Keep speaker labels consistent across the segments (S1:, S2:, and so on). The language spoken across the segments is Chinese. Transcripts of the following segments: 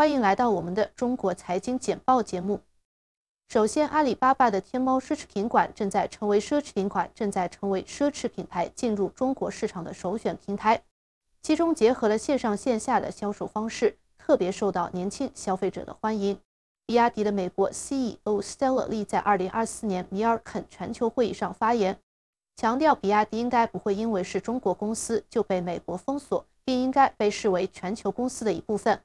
S1: 欢迎来到我们的中国财经简报节目。首先，阿里巴巴的天猫奢侈品馆正在成为奢侈品馆正在成为奢侈品牌进入中国市场的首选平台，其中结合了线上线下的销售方式，特别受到年轻消费者的欢迎。比亚迪的美国 CEO Stella Lee 在二零二四年米尔肯全球会议上发言，强调比亚迪应该不会因为是中国公司就被美国封锁，并应该被视为全球公司的一部分。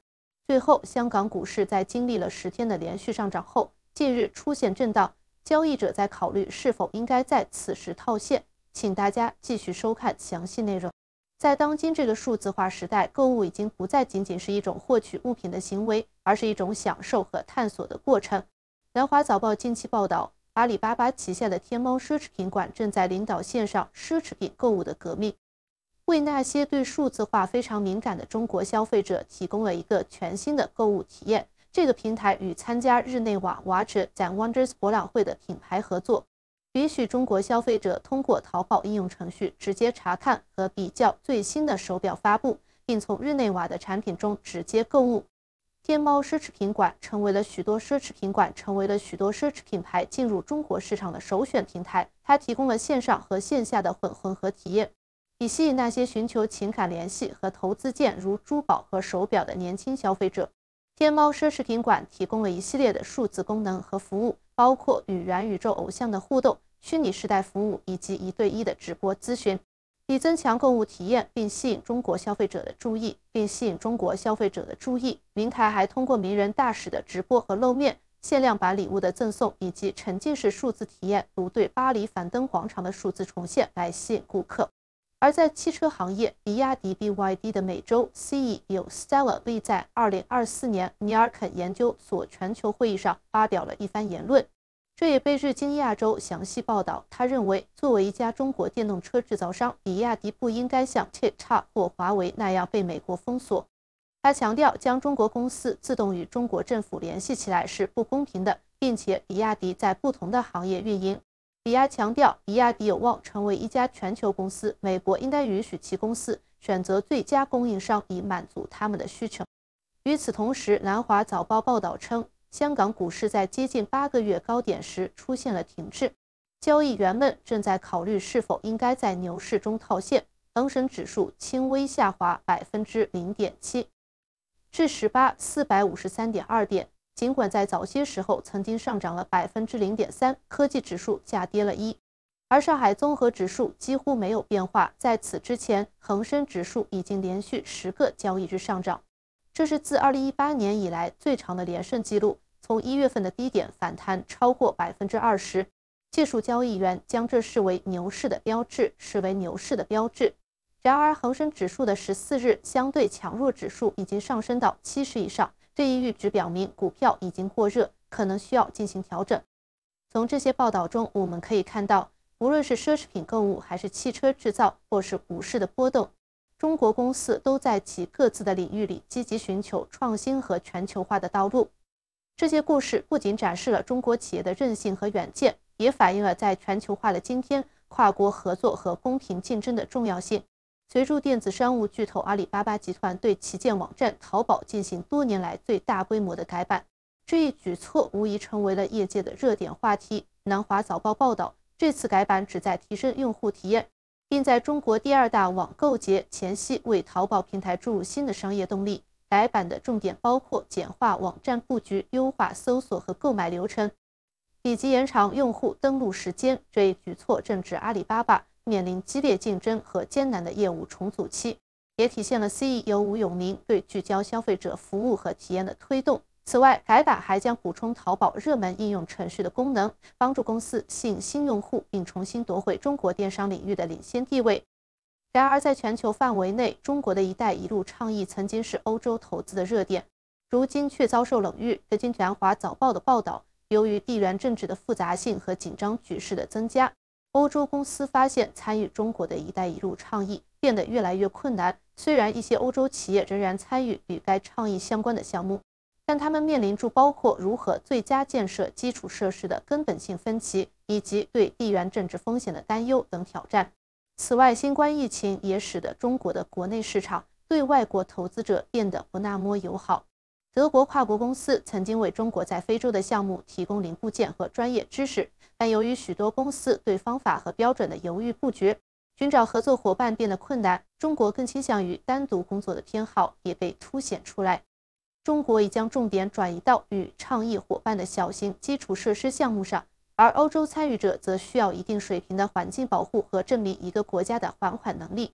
S1: 最后，香港股市在经历了十天的连续上涨后，近日出现震荡，交易者在考虑是否应该在此时套现。请大家继续收看详细内容。在当今这个数字化时代，购物已经不再仅仅是一种获取物品的行为，而是一种享受和探索的过程。南华早报近期报道，阿里巴巴旗下的天猫奢侈品馆正在领导线上奢侈品购物的革命。为那些对数字化非常敏感的中国消费者提供了一个全新的购物体验。这个平台与参加日内瓦 Watch and Wonders 博览会的品牌合作，允许中国消费者通过淘宝应用程序直接查看和比较最新的手表发布，并从日内瓦的产品中直接购物。天猫奢侈品馆成为了许多奢侈品馆成为了许多奢侈品牌进入中国市场的首选平台。它提供了线上和线下的混混合体验。以吸引那些寻求情感联系和投资件如珠宝和手表的年轻消费者，天猫奢侈品馆提供了一系列的数字功能和服务，包括与元宇宙偶像的互动、虚拟时代服务以及一对一的直播咨询，以增强购物体验并吸引中国消费者的注意。并吸引中国消费者的注意，明台还通过名人大使的直播和露面、限量版礼物的赠送以及沉浸式数字体验，如对巴黎樊登广场的数字重现，来吸引顾客。而在汽车行业，比亚迪 BYD 的美洲 CEO s t e l l a V 在2024年尼尔肯研究所全球会议上发表了一番言论，这也被日经亚洲详细报道。他认为，作为一家中国电动车制造商，比亚迪不应该像 TikTok 或华为那样被美国封锁。他强调，将中国公司自动与中国政府联系起来是不公平的，并且比亚迪在不同的行业运营。比亚强调，比亚迪有望成为一家全球公司。美国应该允许其公司选择最佳供应商，以满足他们的需求。与此同时，南华早报报道称，香港股市在接近八个月高点时出现了停滞，交易员们正在考虑是否应该在牛市中套现。恒生指数轻微下滑百分之零点七，至十八四百五十三点二点。尽管在早些时候曾经上涨了百分之零点三，科技指数下跌了一，而上海综合指数几乎没有变化。在此之前，恒生指数已经连续十个交易日上涨，这是自二零一八年以来最长的连胜记录。从一月份的低点反弹超过百分之二十，技术交易员将这视为牛市的标志。视为牛市的标志。然而，恒生指数的十四日相对强弱指数已经上升到七十以上。这一阈值表明股票已经过热，可能需要进行调整。从这些报道中，我们可以看到，无论是奢侈品购物，还是汽车制造，或是股市的波动，中国公司都在其各自的领域里积极寻求创新和全球化的道路。这些故事不仅展示了中国企业的韧性和远见，也反映了在全球化的今天，跨国合作和公平竞争的重要性。随着电子商务巨头阿里巴巴集团对旗舰网站淘宝进行多年来最大规模的改版，这一举措无疑成为了业界的热点话题。南华早报报道，这次改版旨在提升用户体验，并在中国第二大网购节前夕为淘宝平台注入新的商业动力。改版的重点包括简化网站布局、优化搜索和购买流程。以及延长用户登录时间这一举措，正值阿里巴巴面临激烈竞争和艰难的业务重组期，也体现了 CEO 吴永宁对聚焦消费者服务和体验的推动。此外，改版还将补充淘宝热门应用程序的功能，帮助公司吸引新用户并重新夺回中国电商领域的领先地位。然而，在全球范围内，中国的一带一路倡议曾经是欧洲投资的热点，如今却遭受冷遇。据《济全华早报》的报道。由于地缘政治的复杂性和紧张局势的增加，欧洲公司发现参与中国的一带一路倡议变得越来越困难。虽然一些欧洲企业仍然参与与该倡议相关的项目，但他们面临着包括如何最佳建设基础设施的根本性分歧，以及对地缘政治风险的担忧等挑战。此外，新冠疫情也使得中国的国内市场对外国投资者变得不那么友好。德国跨国公司曾经为中国在非洲的项目提供零部件和专业知识，但由于许多公司对方法和标准的犹豫不决，寻找合作伙伴变得困难。中国更倾向于单独工作的偏好也被凸显出来。中国已将重点转移到与倡议伙伴的小型基础设施项目上，而欧洲参与者则需要一定水平的环境保护和证明一个国家的还款能力。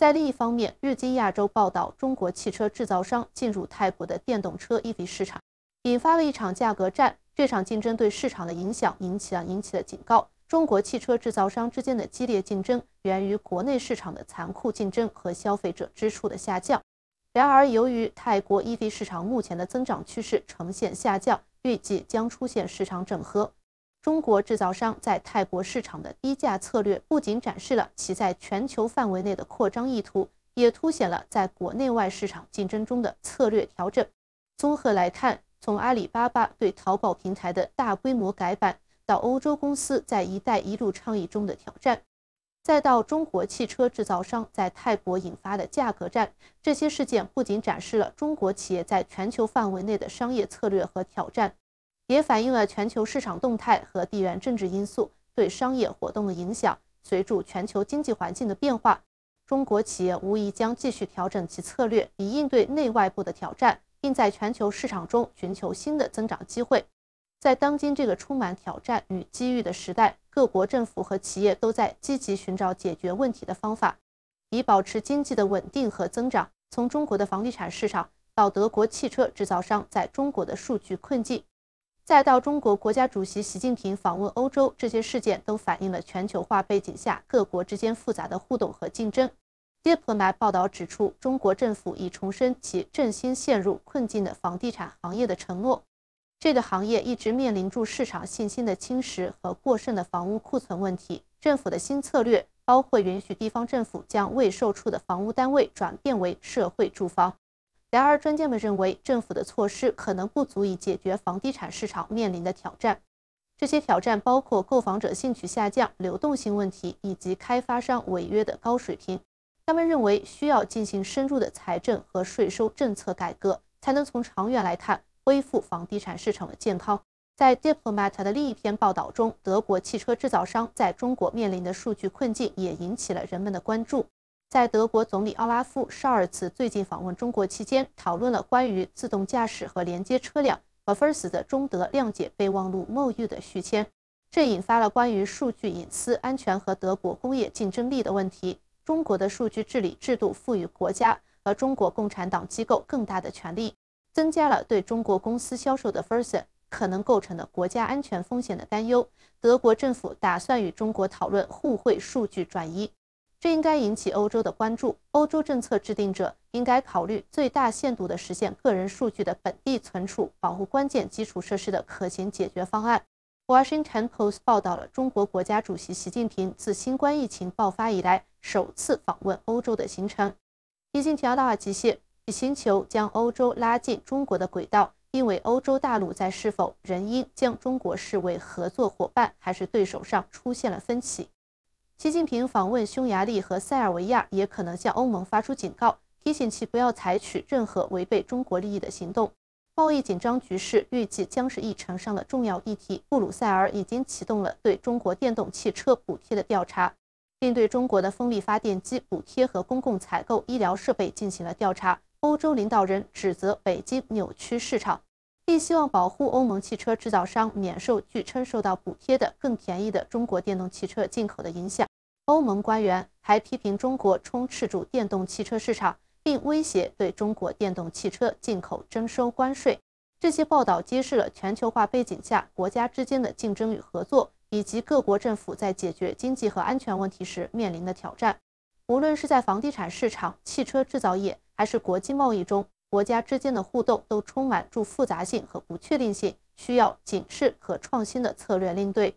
S1: 在另一方面，日经亚洲报道，中国汽车制造商进入泰国的电动车 EV 市场，引发了一场价格战。这场竞争对市场的影响引起了引起了警告。中国汽车制造商之间的激烈竞争源于国内市场的残酷竞争和消费者支出的下降。然而，由于泰国 EV 市场目前的增长趋势呈现下降，预计将出现市场整合。中国制造商在泰国市场的低价策略，不仅展示了其在全球范围内的扩张意图，也凸显了在国内外市场竞争中的策略调整。综合来看，从阿里巴巴对淘宝平台的大规模改版，到欧洲公司在“一带一路”倡议中的挑战，再到中国汽车制造商在泰国引发的价格战，这些事件不仅展示了中国企业在全球范围内的商业策略和挑战。也反映了全球市场动态和地缘政治因素对商业活动的影响。随着全球经济环境的变化，中国企业无疑将继续调整其策略，以应对内外部的挑战，并在全球市场中寻求新的增长机会。在当今这个充满挑战与机遇的时代，各国政府和企业都在积极寻找解决问题的方法，以保持经济的稳定和增长。从中国的房地产市场到德国汽车制造商在中国的数据困境。再到中国国家主席习近平访问欧洲，这些事件都反映了全球化背景下各国之间复杂的互动和竞争。《耶普麦》报道指出，中国政府已重申其振兴陷入困境的房地产行业的承诺。这个行业一直面临住市场信心的侵蚀和过剩的房屋库存问题。政府的新策略包括允许地方政府将未售出的房屋单位转变为社会住房。然而，专家们认为，政府的措施可能不足以解决房地产市场面临的挑战。这些挑战包括购房者兴趣下降、流动性问题以及开发商违约的高水平。他们认为，需要进行深入的财政和税收政策改革，才能从长远来看恢复房地产市场的健康。在《Diplomat》的另一篇报道中，德国汽车制造商在中国面临的数据困境也引起了人们的关注。在德国总理奥拉夫·绍尔茨最近访问中国期间，讨论了关于自动驾驶和连接车辆、和 e r i r s t 的中德谅解备忘录贸易的续签。这引发了关于数据隐私安全和德国工业竞争力的问题。中国的数据治理制度赋予国家和中国共产党机构更大的权利，增加了对中国公司销售的 f e r s t 可能构成的国家安全风险的担忧。德国政府打算与中国讨论互惠数据转移。这应该引起欧洲的关注。欧洲政策制定者应该考虑最大限度地实现个人数据的本地存储，保护关键基础设施的可行解决方案。《Washington Post》报道了中国国家主席习近平自新冠疫情爆发以来首次访问欧洲的行程。已经提到，极限寻求将欧洲拉进中国的轨道，并为欧洲大陆在是否仍应将中国视为合作伙伴还是对手上出现了分歧。习近平访问匈牙利和塞尔维亚，也可能向欧盟发出警告，提醒其不要采取任何违背中国利益的行动。贸易紧张局势预计将是一场上了重要议题。布鲁塞尔已经启动了对中国电动汽车补贴的调查，并对中国的风力发电机补贴和公共采购医疗设备进行了调查。欧洲领导人指责北京扭曲市场，并希望保护欧盟汽车制造商免受据称受到补贴的更便宜的中国电动汽车进口的影响。欧盟官员还批评中国充斥住电动汽车市场，并威胁对中国电动汽车进口征收关税。这些报道揭示了全球化背景下国家之间的竞争与合作，以及各国政府在解决经济和安全问题时面临的挑战。无论是在房地产市场、汽车制造业，还是国际贸易中，国家之间的互动都充满住复杂性和不确定性，需要警示和创新的策略应对。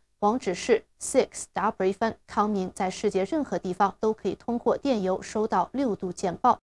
S1: 网址是 six w f n。康明在世界任何地方都可以通过电邮收到六度简报。